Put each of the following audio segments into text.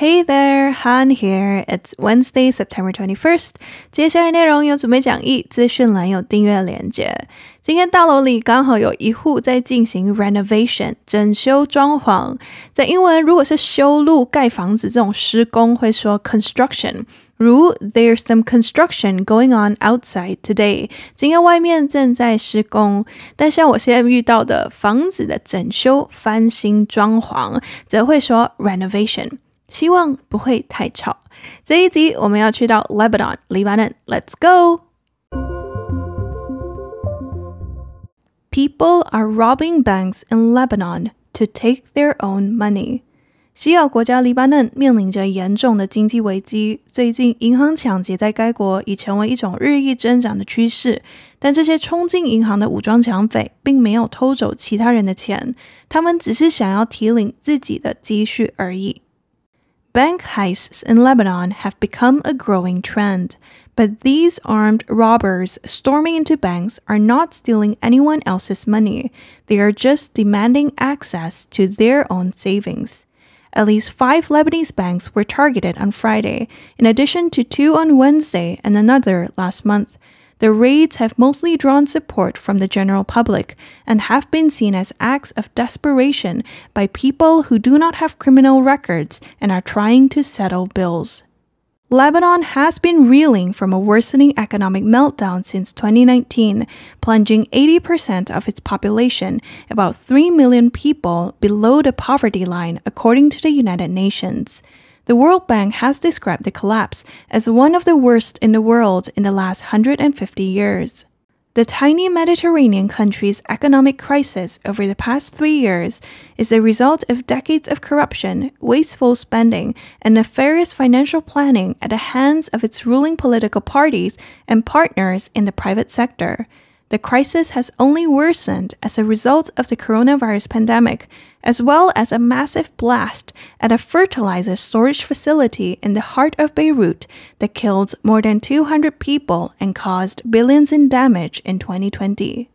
Hey there, Han here. It's Wednesday, September twenty first. 接下来内容有准备讲义、资讯栏有订阅连接。今天大楼里刚好有一户在进行 renovation 整修装潢。在英文，如果是修路、盖房子这种施工，会说 construction。如 There's some construction going on outside today. 今天外面正在施工。但像我现在遇到的房子的整修、翻新、装潢，则会说 renovation。希望不会太吵。这一集我们要去到 Lebanon（ 黎巴嫩 ），Let's go! People are robbing banks in Lebanon to take their own money. 西亚国家黎巴嫩面临着严重的经济危机，最近银行抢劫在该国已成为一种日益增长的趋势。但这些冲进银行的武装抢匪并没有偷走其他人的钱，他们只是想要提领自己的积蓄而已。Bank heists in Lebanon have become a growing trend, but these armed robbers storming into banks are not stealing anyone else's money. They are just demanding access to their own savings. At least five Lebanese banks were targeted on Friday, in addition to two on Wednesday and another last month the raids have mostly drawn support from the general public and have been seen as acts of desperation by people who do not have criminal records and are trying to settle bills. Lebanon has been reeling from a worsening economic meltdown since 2019, plunging 80% of its population, about 3 million people, below the poverty line, according to the United Nations. The World Bank has described the collapse as one of the worst in the world in the last 150 years. The tiny Mediterranean country's economic crisis over the past three years is the result of decades of corruption, wasteful spending, and nefarious financial planning at the hands of its ruling political parties and partners in the private sector the crisis has only worsened as a result of the coronavirus pandemic, as well as a massive blast at a fertilizer storage facility in the heart of Beirut that killed more than 200 people and caused billions in damage in 2020.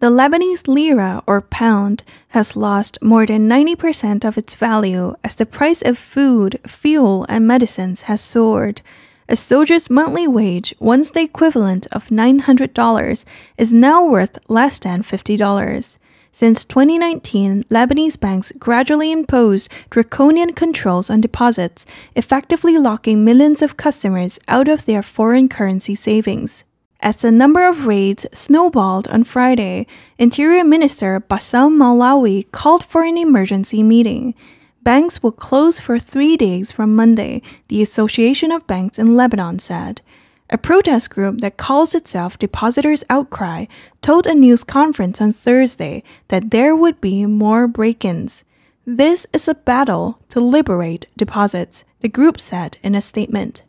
The Lebanese lira or pound has lost more than 90% of its value as the price of food, fuel, and medicines has soared. A soldier's monthly wage, once the equivalent of $900, is now worth less than $50. Since 2019, Lebanese banks gradually imposed draconian controls on deposits, effectively locking millions of customers out of their foreign currency savings. As the number of raids snowballed on Friday, Interior Minister Bassam Malawi called for an emergency meeting. Banks will close for three days from Monday, the Association of Banks in Lebanon said. A protest group that calls itself Depositors Outcry told a news conference on Thursday that there would be more break ins. This is a battle to liberate deposits, the group said in a statement.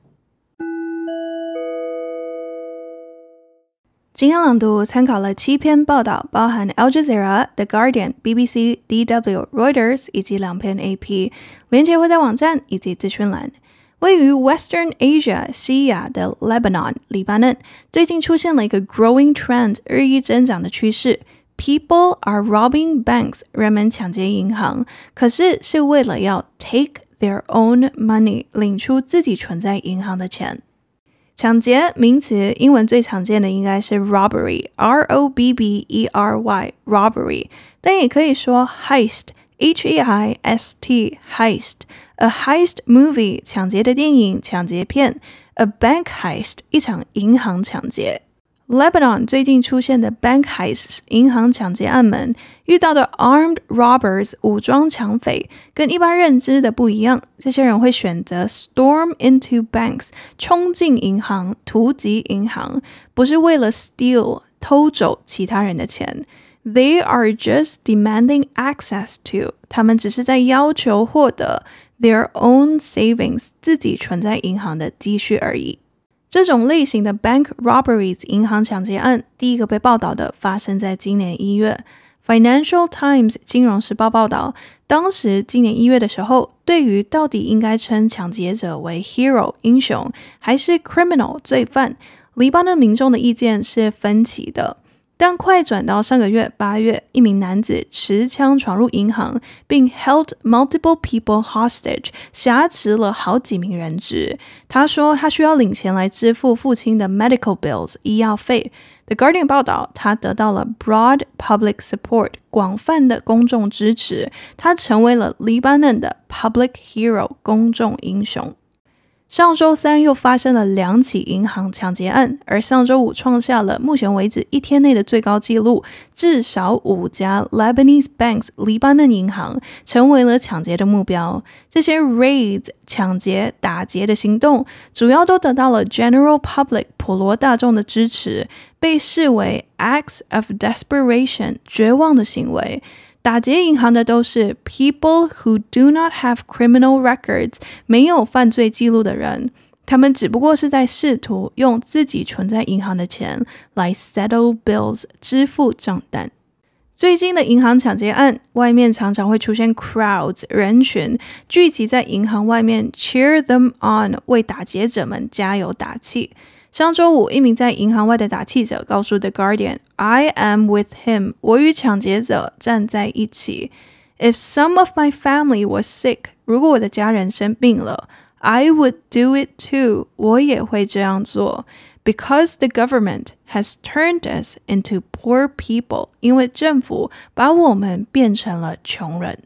今天朗读参考了七篇报道，包含 Al Jazeera、The Guardian、BBC、DW、Reuters 以及两篇 AP，连接会在网站以及资讯栏。位于 Western Asia 西亚的 Lebanon 黎巴嫩最近出现了一个 growing trend 日益增长的趋势。People are robbing banks，人们抢劫银行，可是是为了要 take their own money，领出自己存在银行的钱。抢劫，名词，英文最常见的应该是 robbery，r o b b e r y，robbery，但也可以说 heist，h e i s t，heist，a heist movie，抢劫的电影，抢劫片，a bank heist，一场银行抢劫。Lebanon 最近出现的 bank heists 银行抢劫案们遇到的 armed robbers 武装抢匪跟一般认知的不一样，这些人会选择 storm into banks 冲进银行，突袭银行，不是为了 steal 偷走其他人的钱，they are just demanding access to 他们只是在要求获得 their own savings 自己存在银行的积蓄而已。这种类型的 bank robberies 银行抢劫案，第一个被报道的，发生在今年一月。Financial Times 金融时报报道，当时今年一月的时候，对于到底应该称抢劫者为 hero 英雄，还是 criminal 罪犯，黎巴嫩民众的意见是分歧的。但快转到上个月八月，一名男子持枪闯入银行，并 held multiple people hostage，挟持了好几名人质。他说他需要领钱来支付父亲的 medical bills 医药费。The Guardian 报道，他得到了 broad public support 广泛的公众支持，他成为了黎巴嫩的 public hero 公众英雄。上周三又发生了两起银行抢劫案，而上周五创下了目前为止一天内的最高纪录，至少五家 Lebanese banks（ 黎巴嫩银行）成为了抢劫的目标。这些 raid（ 抢劫、打劫）的行动主要都得到了 general public（ 普罗大众）的支持，被视为 acts of desperation（ 绝望的行为）。打劫银行的都是 people who do not have criminal records 没有犯罪记录的人，他们只不过是在试图用自己存在银行的钱来 settle bills 支付账单。最近的银行抢劫案，外面常常会出现 crowds 人群聚集在银行外面 cheer them on 为打劫者们加油打气。上周五，一名在银行外的打气者告诉《The Guardian》，I am with him，我与抢劫者站在一起。If some of my family was sick，如果我的家人生病了，I would do it too，我也会这样做。Because the government has turned us into poor people，因为政府把我们变成了穷人。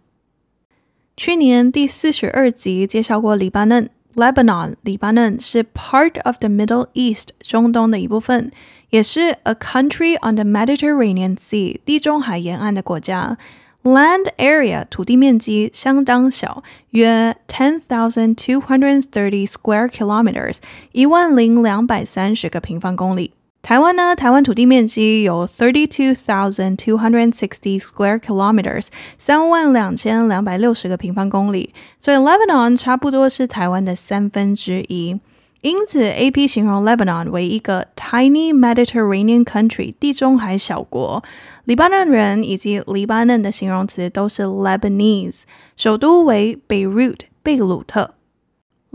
去年第四十二集介绍过黎巴嫩。Lebanon Lebanon 黎巴嫩是 part of the Middle East 中东的一部分，也是 a country on the Mediterranean Sea 地中海沿岸的国家。Land area 土地面积相当小，约 ten thousand two hundred thirty square kilometers 一万零两百三十个平方公里。台湾呢？台湾土地面积有 thirty two thousand two hundred sixty square kilometers，三万两千两百六十个平方公里。所以 Lebanon 差不多是台湾的三分之一。因此，AP 形容 Lebanon 为一个 tiny Mediterranean country，地中海小国。黎巴嫩人以及黎巴嫩的形容词都是 Lebanese。首都为 Beirut，贝鲁特。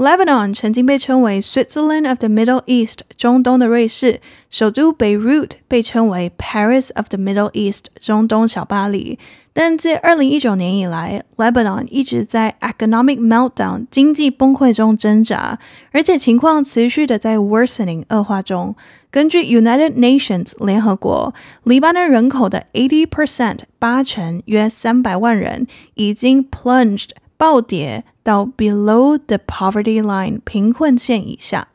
Lebanon 曾经被称为 Switzerland of the Middle East，中东的瑞士。首都 Beirut 被称为 Paris of the Middle East，中东小巴黎。但自2019年以来，Lebanon 一直在 economic meltdown 经济崩溃中挣扎，而且情况持续的在 worsening 恶化中。根据 United Nations 联合国，黎巴嫩人口的80%八成约300万人已经 plunged 暴跌到 below the poverty line 贫困线以下。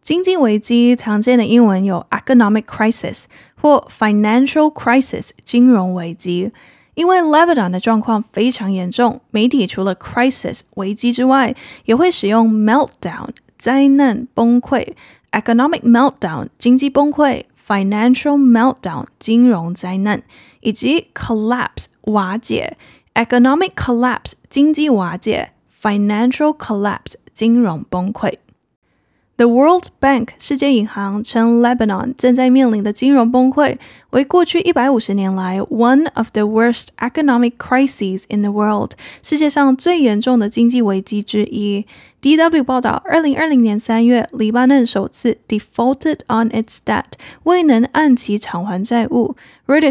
经济危机常见的英文有 economic crisis 或 financial crisis 金融危机。因为 Lebanon 的状况非常严重，媒体除了 crisis 危机之外，也会使用 meltdown 灾难崩溃、economic meltdown 经济崩溃、financial meltdown 金融灾难，以及 collapse 瓦解。economic collapse financial collapse 金融崩溃。the World Bank 世界银行称正在面临的金融崩溃为过去一百五十年来 one of the worst economic crises in the world 世界上最严重的经济危机之一。DW 报道，二零二零年三月，黎巴嫩首次 defaulted on its debt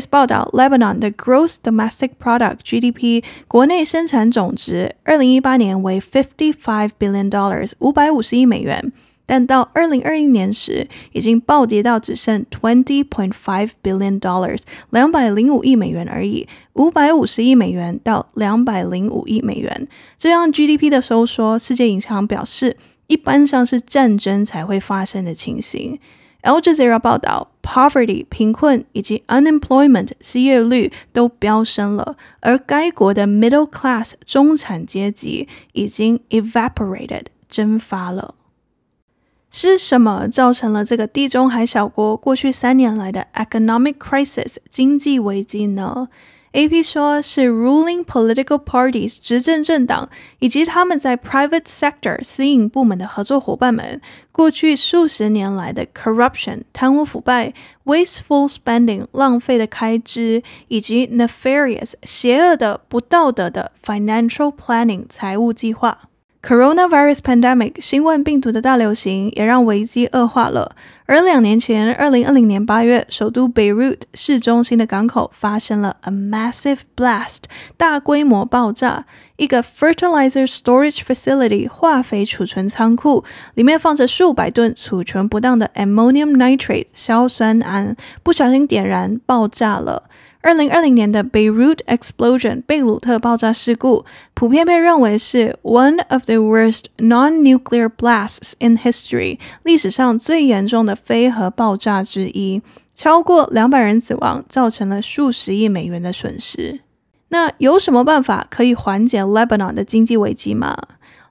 报道，Lebanon 的 gross domestic product GDP 国内生产总值二零一八年为 fifty five billion dollars 五百五十亿美元。但到二零二一年时，已经暴跌到只剩 twenty point five billion dollars 两百零五亿美元而已。五百五十亿美元到两百零五亿美元，这样 GDP 的收缩，世界银行表示，一般上是战争才会发生的情形。L G Zero 报道 p o v e r t y 贫困）以及 unemployment（ 失业率）都飙升了，而该国的 middle class（ 中产阶级）已经 evaporated（ 蒸发了）。是什么造成了这个地中海小国过去三年来的 economic crisis 经济危机呢？AP 说是 ruling political parties 执政政党以及他们在 private sector 私营部门的合作伙伴们过去数十年来的 corruption 贪污腐败、wasteful spending 浪费的开支以及 nefarious 邪恶的不道德的 financial planning 财务计划。Coronavirus pandemic 新冠病毒的大流行也让危机恶化了。而两年前，二零二零年八月，首都贝鲁 t 市中心的港口发生了 a massive blast 大规模爆炸。一个 fertilizer storage facility 化肥储存仓库里面放着数百吨储存不当的 ammonium nitrate 硝酸铵，不小心点燃爆炸了。二零二零年的 Beirut explosion（ 贝鲁特爆炸事故）普遍被认为是 one of the worst non-nuclear blasts in history（ 历史上最严重的非核爆炸之一）。超过两百人死亡，造成了数十亿美元的损失。那有什么办法可以缓解 Lebanon 的经济危机吗？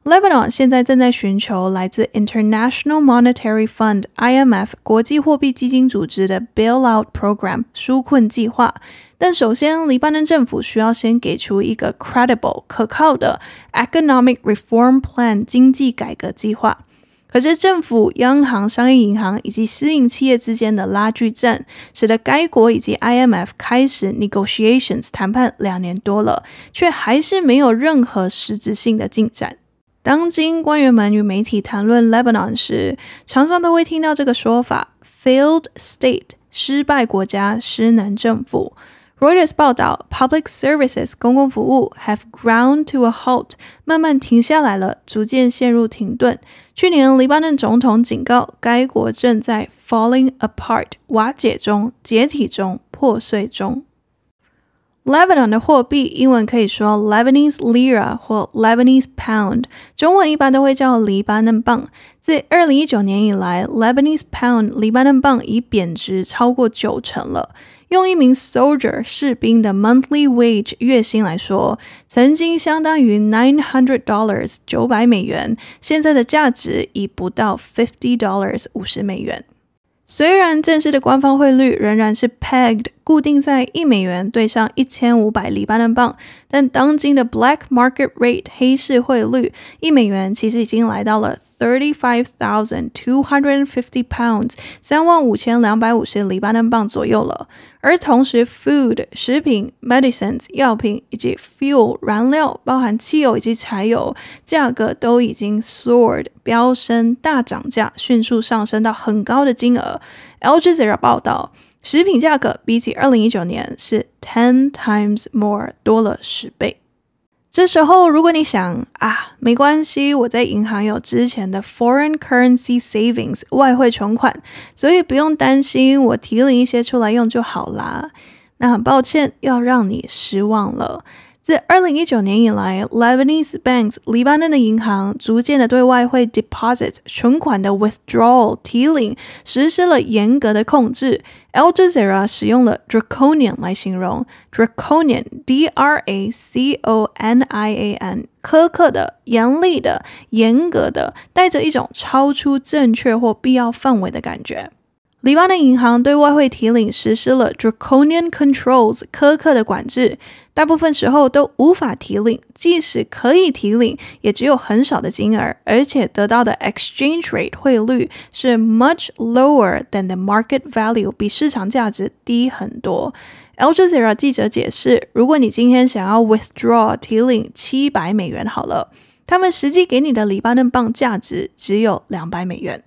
Lebanon 现在正在寻求来自 International Monetary Fund (IMF) 国际货币基金组织的 bailout program 纾困计划，但首先，黎巴嫩政府需要先给出一个 credible 可靠的 economic reform plan 经济改革计划。可是，政府、央行、商业银行以及私营企业之间的拉锯战，使得该国以及 IMF 开始 negotiations 谈判两年多了，却还是没有任何实质性的进展。当今官员们与媒体谈论 Lebanon 时，常常都会听到这个说法：failed state，失败国家、失能政府。Reuters 报道，public services 公共服务 have ground to a halt，慢慢停下来了，逐渐陷入停顿。去年，黎巴嫩总统警告，该国正在 falling apart，瓦解中、解体中、破碎中。Lebanon 的货币英文可以说 Lebanese Lira 或 Lebanese Pound，中文一般都会叫黎巴嫩镑。自二零一九年以来，Lebanese Pound 黎巴嫩镑已贬值超过九成了。用一名 soldier 士兵的 monthly wage 月薪来说，曾经相当于 nine hundred dollars 九百美元，现在的价值已不到 fifty dollars 五十美元。虽然正式的官方汇率仍然是 pegged。固定在一美元兑上一千五百黎巴嫩镑，但当今的 black market rate 黑市汇率，一美元其实已经来到了 thirty five thousand two hundred and fifty pounds 三万五千两百五十黎巴嫩镑左右了。而同时，food 食品、medicines 药品以及 fuel 燃料，包含汽油以及柴油，价格都已经 soared 飙升，大涨价迅速上升到很高的金额。L G Zero 报道。食品价格比起二零一九年是 ten times more 多了十倍。这时候，如果你想啊，没关系，我在银行有之前的 foreign currency savings 外汇存款，所以不用担心，我提领一些出来用就好啦。那很抱歉，要让你失望了。自二零一九年以来，Lebanese banks 黎巴嫩的银行逐渐的对外汇 deposit 存款的 withdraw a l 提领实施了严格的控制。Al Jazeera 使用了 draconian 来形容 draconian d r a c o n i a n 苛刻的、严厉的、严格的，带着一种超出正确或必要范围的感觉。黎巴嫩银行对外汇提领实施了 draconian controls，苛刻的管制，大部分时候都无法提领。即使可以提领，也只有很少的金额，而且得到的 exchange rate 汇率是 much lower than the market value，比市场价值低很多。a LJazeera 记者解释，如果你今天想要 withdraw 提领七百美元，好了，他们实际给你的黎巴嫩镑价值只有两百美元。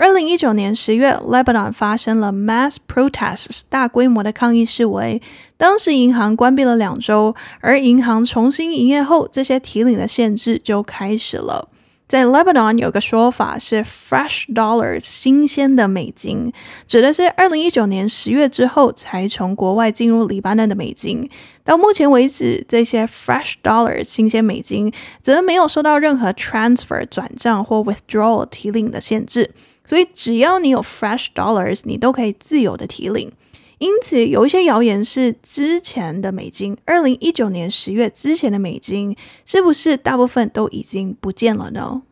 二零一九年十月，Lebanon 发生了 mass protests 大规模的抗议示威。当时银行关闭了两周，而银行重新营业后，这些提领的限制就开始了。在 Lebanon 有个说法是 fresh dollars，新鲜的美金，指的是二零一九年十月之后才从国外进入黎巴嫩的美金。到目前为止，这些 fresh dollars，新鲜美金，则没有受到任何 transfer 转账或 withdraw a l 提领的限制。所以，只要你有 fresh dollars，你都可以自由的提领。因此，有一些谣言是之前的美金，二零一九年十月之前的美金，是不是大部分都已经不见了呢？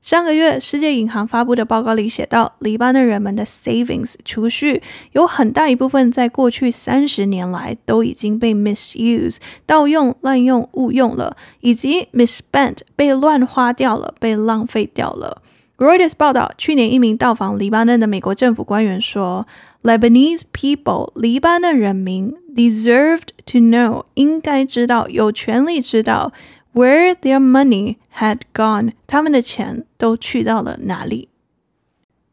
上个月，世界银行发布的报告里写到，黎巴嫩人们的 savings（ 储蓄）有很大一部分在过去三十年来都已经被 misuse（ 盗用、滥用、误用了）以及 misspent（ 被乱花掉了、被浪费掉了）。Reuters 报道，去年一名到访黎巴嫩的美国政府官员说。Lebanese people 黎巴嫩人民 deserved to know 应该知道有权利知道 where their money had gone 他们的钱都去到了哪里。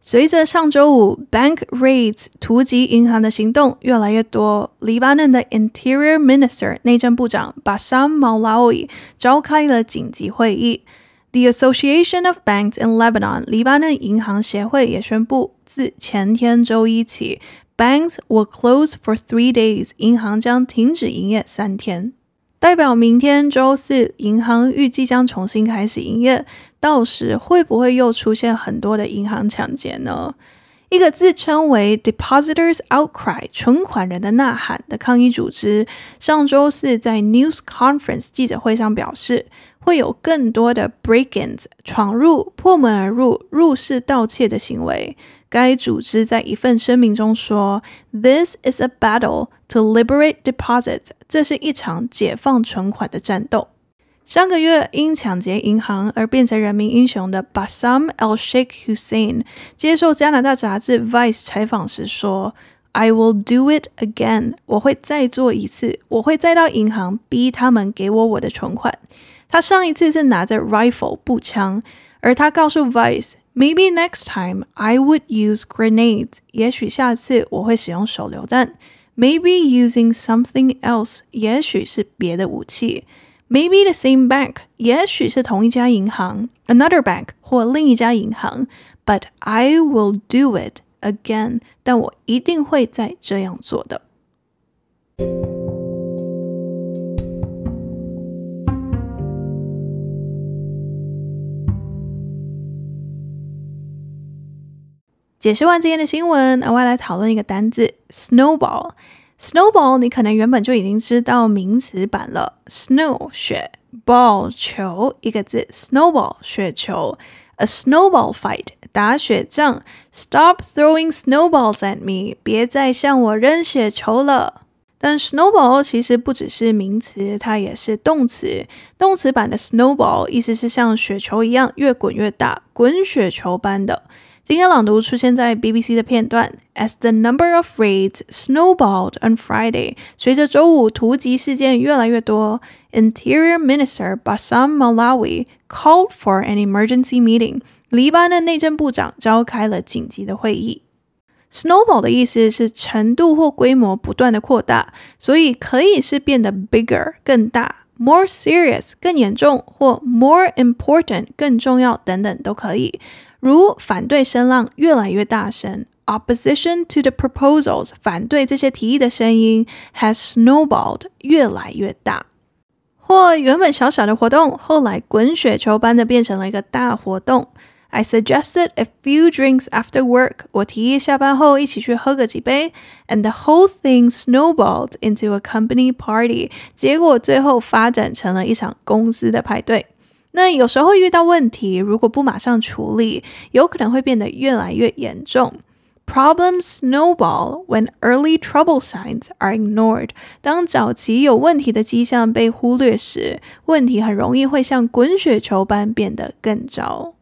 随着上周五 bank raids 突击银行的行动越来越多，黎巴嫩的 Interior Minister 内政部长 Bassam Malawi 召开了紧急会议。The Association of Banks in Lebanon 黎巴嫩银行协会也宣布，自前天周一起，banks will close for three days 银行将停止营业三天。代表明天周四，银行预计将重新开始营业。到时会不会又出现很多的银行抢劫呢？一个自称为 “Depositors Outcry 存款人的呐喊”的抗议组织，上周四在 news conference 记者会上表示。会有更多的 break-ins，闯入、破门而入、入室盗窃的行为。该组织在一份声明中说：“This is a battle to liberate deposits。”这是一场解放存款的战斗。上个月因抢劫银行而变成人民英雄的 Bassem Elsheikh Hussein 接受加拿大杂志 Vice 访时说：“I will do it again。我会再做一次，我会再到银行逼他们给我我的存款。”他上一次是拿着 rifle 步枪，而他告诉 Vice，Maybe next time I would use grenades. grenades，也许下次我会使用手榴弹。Maybe using something else. else，也许是别的武器。Maybe the same bank. bank，也许是同一家银行；another bank 或另一家银行。But I will do it again. 但我一定会再这样做的.解释完今天的新闻，我外来讨论一个单词：snowball。snowball 你可能原本就已经知道名词版了，snow 雪，ball 球，一个字 snowball 雪球。a snowball fight 打雪仗。Stop throwing snowballs at me！别再向我扔雪球了。但 snowball 其实不只是名词，它也是动词。动词版的 snowball 意思是像雪球一样越滚越大，滚雪球般的。今天朗读出现在 BBC 的片段。As the number of raids snowballed on Friday，随着周五突击事件越来越多，Interior Minister Bassam Malawi called for an emergency meeting。黎巴嫩内政部长召开了紧急的会议。Snowball 的意思是程度或规模不断的扩大，所以可以是变得 bigger 更大，more serious 更严重，或 more important 更重要等等都可以。如反对声浪越来越大声，opposition to the proposals 反对这些提议的声音 has snowballed 越来越大，或原本小小的活动，后来滚雪球般的变成了一个大活动。I suggested a few drinks after work. 我提议下班后一起去喝个几杯，and the whole thing snowballed into a company party. 结果最后发展成了一场公司的派对。那有时候遇到问题，如果不马上处理，有可能会变得越来越严重。Problem snowball s when early trouble signs are ignored。当早期有问题的迹象被忽略时，问题很容易会像滚雪球般变得更糟。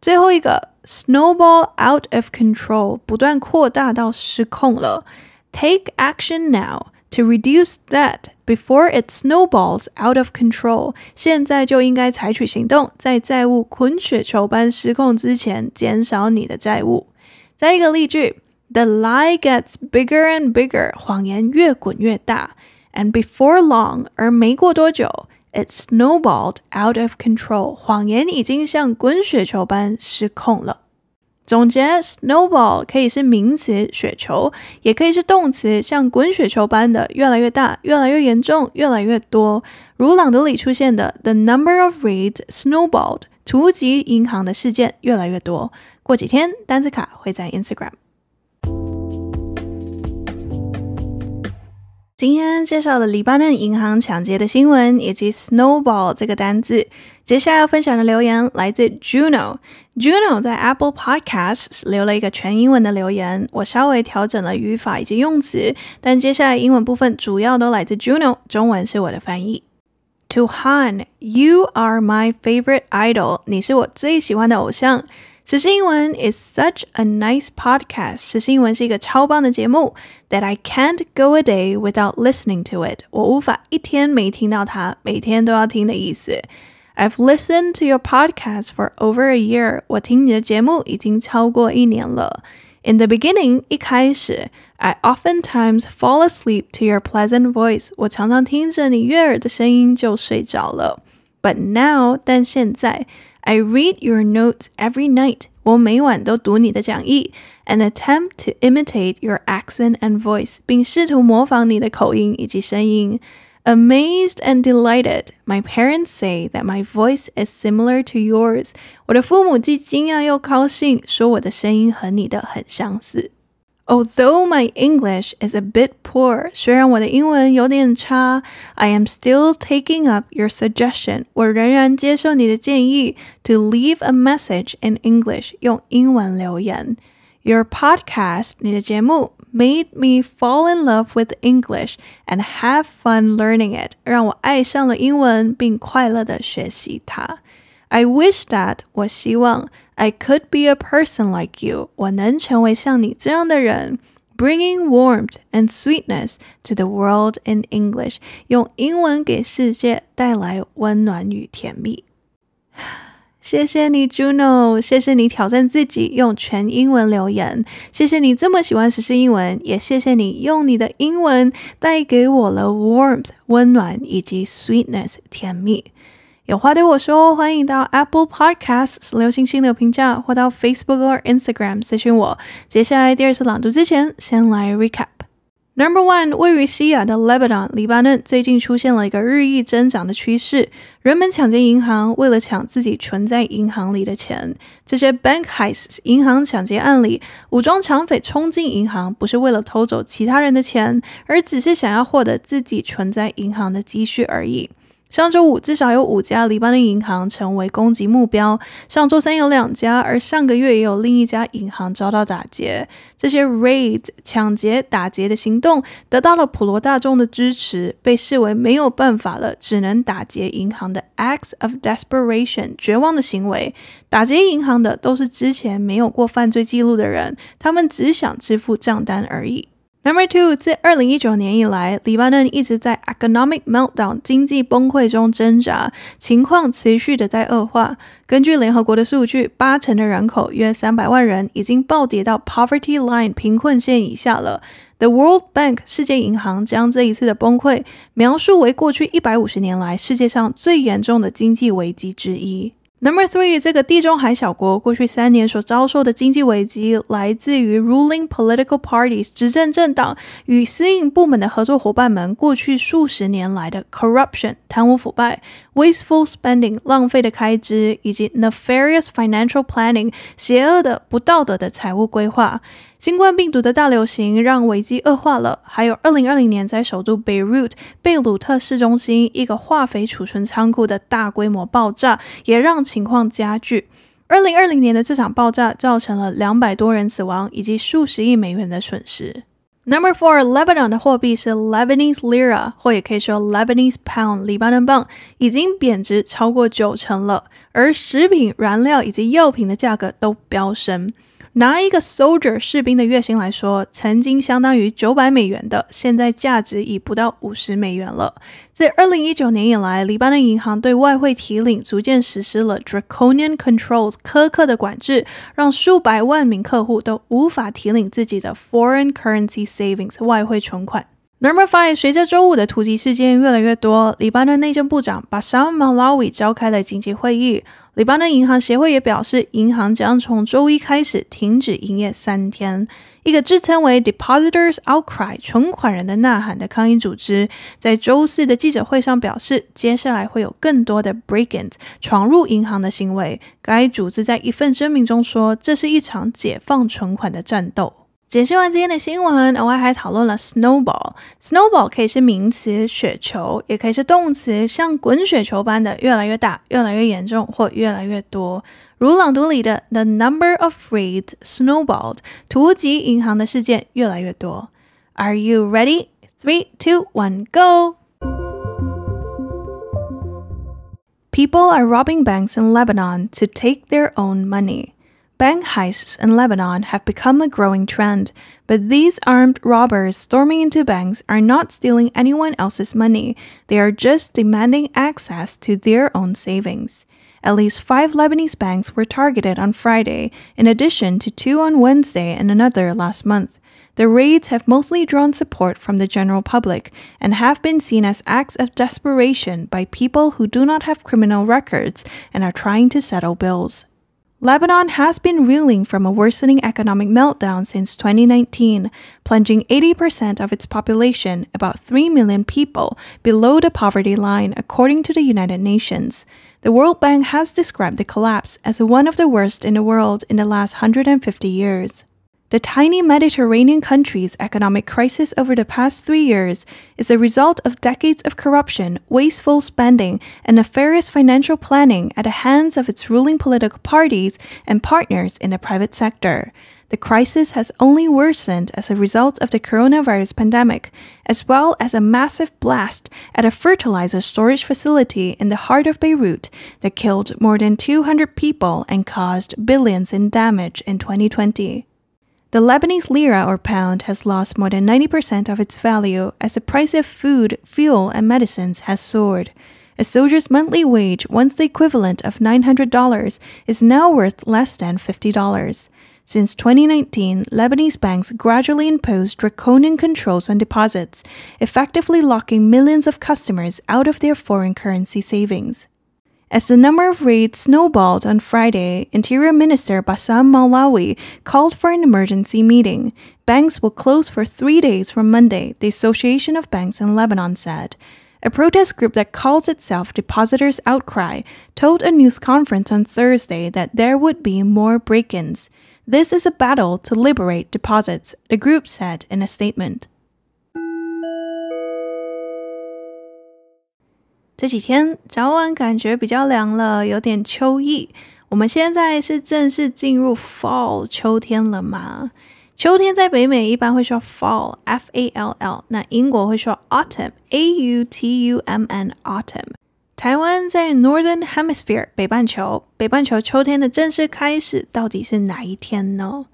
最后一个，snowball out of control，不断扩大到失控了。Take action now。to reduce debt before it snowballs out of control。现在就应该采取行动，在债务滚雪球般失控之前，减少你的债务。再一个例句：The lie gets bigger and bigger，谎言越滚越大。And before long，而没过多久。It snowballed out of control，谎言已经像滚雪球般失控了。总结，snowball 可以是名词，雪球，也可以是动词，像滚雪球般的越来越大，越来越严重，越来越多。如朗读里出现的，the number of raids snowballed，突袭银行的事件越来越多。过几天，单词卡会在 Instagram。今天介绍了黎巴嫩银行抢劫的新闻，以及 snowball 这个单字。接下来要分享的留言来自 Juno。Juno 在 Apple Podcasts 留了一个全英文的留言，我稍微调整了语法以及用词，但接下来英文部分主要都来自 Juno，中文是我的翻译。To Han，you are my favorite idol，你是我最喜欢的偶像。时事英文 is such a nice podcast. 时事英文是一个超棒的节目 that I can't go a day without listening to it. 我无法一天没听到它，每天都要听的意思。I've listened to your podcast for over a year. 我听你的节目已经超过一年了。In the beginning, 一开始，I oftentimes fall asleep to your pleasant voice. 我常常听着你悦耳的声音就睡着了。But now，但现在。I read your notes every night. and attempt to imitate your accent and voice. Amazed and delighted, my parents say that my voice is similar to yours. 我的父母既惊讶又高兴，说我的声音和你的很相似。Although my English is a bit poor, I am still taking up your suggestion. to leave a message in English. Your 你的节目, made me fall in love with English and have fun learning it. I wish that 我希望 I could be a person like you。我能成为像你这样的人，bringing warmth and sweetness to the world in English。用英文给世界带来温暖与甜蜜。谢谢你，Juno。谢谢你挑战自己用全英文留言。谢谢你这么喜欢实时英文，也谢谢你用你的英文带给我了 warmth 温暖以及 sweetness 甜蜜。有话对我说，欢迎到 Apple Podcasts 留星星留评价，或到 Facebook 或 Instagram 联系我。接下来第二次朗读之前，先来 recap。Number one，位于西亚的 Lebanon（ 黎巴嫩）最近出现了一个日益增长的趋势：人们抢劫银行，为了抢自己存在银行里的钱。这些 bank heists（ 银行抢劫案）例）武装抢匪冲进银行，不是为了偷走其他人的钱，而只是想要获得自己存在银行的积蓄而已。上周五，至少有五家黎巴嫩银行成为攻击目标。上周三有两家，而上个月也有另一家银行遭到打劫。这些 raid 抢劫打劫的行动得到了普罗大众的支持，被视为没有办法了，只能打劫银行的 acts of desperation 绝望的行为。打劫银行的都是之前没有过犯罪记录的人，他们只想支付账单而已。Number two，自二零一九年以来，黎巴嫩一直在 economic meltdown 经济崩溃中挣扎，情况持续的在恶化。根据联合国的数据，八成的人口，约三百万人，已经暴跌到 poverty line 平困线以下了。The World Bank 世界银行将这一次的崩溃描述为过去一百五十年来世界上最严重的经济危机之一。Number three，这个地中海小国过去三年所遭受的经济危机，来自于 ruling political parties（ 执政政党）与私营部门的合作伙伴们过去数十年来的 corruption（ 贪污腐败）、wasteful spending（ 浪费的开支）以及 nefarious financial planning（ 邪恶的、不道德的财务规划）。新冠病毒的大流行让危机恶化了，还有2020年在首都 Beirut 贝鲁特市中心一个化肥储存仓库的大规模爆炸，也让情况加剧。2020年的这场爆炸造成了两百多人死亡，以及数十亿美元的损失。Number four，Lebanon 的货币是 Lebanese Lira，或也可以说 Lebanese Pound，黎巴嫩镑已经贬值超过九成了，而食品、燃料以及药品的价格都飙升。拿一个 soldier 士兵的月薪来说，曾经相当于九百美元的，现在价值已不到五十美元了。自二零一九年以来，黎巴嫩银行对外汇提领逐渐实施了 draconian controls 苛刻的管制，让数百万名客户都无法提领自己的 foreign currency savings 外汇存款。Number five，随着周五的突击事件越来越多，黎巴嫩内政部长 Bassem Malawi 召开了紧急会议。黎巴嫩银行协会也表示，银行将从周一开始停止营业三天。一个自称为 “Depositors Outcry”（ 存款人的呐喊）的抗议组织在周四的记者会上表示，接下来会有更多的 break-ins（ 闯入银行的行为）。该组织在一份声明中说：“这是一场解放存款的战斗。”解释完今天的新闻，额外还讨论了 snowball。snowball 可以是名词，雪球，也可以是动词，像滚雪球般的越来越大、越来越严重或越来越多。如朗读里的 The number of raids snowballed，图及银行的事件越来越多。Are you ready? Three, two, one, go! People are robbing banks in Lebanon to take their own money. Bank heists in Lebanon have become a growing trend, but these armed robbers storming into banks are not stealing anyone else's money, they are just demanding access to their own savings. At least five Lebanese banks were targeted on Friday, in addition to two on Wednesday and another last month. The raids have mostly drawn support from the general public and have been seen as acts of desperation by people who do not have criminal records and are trying to settle bills. Lebanon has been reeling from a worsening economic meltdown since 2019, plunging 80% of its population, about 3 million people, below the poverty line, according to the United Nations. The World Bank has described the collapse as one of the worst in the world in the last 150 years. The tiny Mediterranean country's economic crisis over the past three years is a result of decades of corruption, wasteful spending, and nefarious financial planning at the hands of its ruling political parties and partners in the private sector. The crisis has only worsened as a result of the coronavirus pandemic, as well as a massive blast at a fertilizer storage facility in the heart of Beirut that killed more than 200 people and caused billions in damage in 2020. The Lebanese lira or pound has lost more than 90% of its value as the price of food, fuel, and medicines has soared. A soldier's monthly wage, once the equivalent of $900, is now worth less than $50. Since 2019, Lebanese banks gradually imposed draconian controls on deposits, effectively locking millions of customers out of their foreign currency savings. As the number of raids snowballed on Friday, Interior Minister Bassam Malawi called for an emergency meeting. Banks will close for three days from Monday, the Association of Banks in Lebanon said. A protest group that calls itself Depositors Outcry told a news conference on Thursday that there would be more break ins. This is a battle to liberate deposits, the group said in a statement. 这几天早晚感觉比较凉了，有点秋意。我们现在是正式进入 fall 秋天了吗？秋天在北美一般会说 fall f a l l，那英国会说 autumn a u t u m n autumn。台湾在 northern hemisphere 北半球，北半球秋天的正式开始到底是哪一天呢？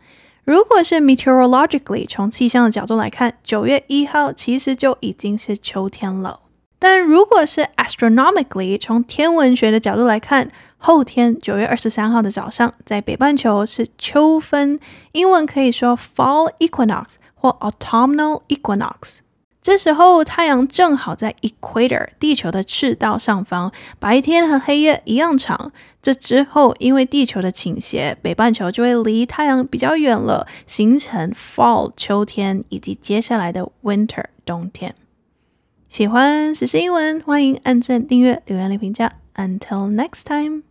如果是 meteorologically 从气象的角度来看，九月一号其实就已经是秋天了。但如果是 astronomically 从天文学的角度来看，后天九月二十三号的早上，在北半球是秋分，英文可以说 fall equinox 或 autumnal equinox。这时候太阳正好在 equator 地球的赤道上方，白天和黑夜一样长。这之后，因为地球的倾斜，北半球就会离太阳比较远了，形成 fall 秋天，以及接下来的 winter 冬天。喜欢时事英文，欢迎按赞、订阅、留言、评价。Until next time.